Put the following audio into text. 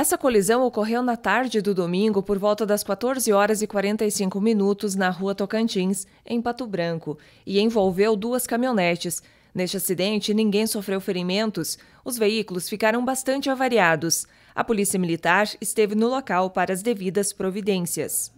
Essa colisão ocorreu na tarde do domingo por volta das 14 horas e 45 minutos na Rua Tocantins, em Pato Branco, e envolveu duas caminhonetes. Neste acidente, ninguém sofreu ferimentos. Os veículos ficaram bastante avariados. A Polícia Militar esteve no local para as devidas providências.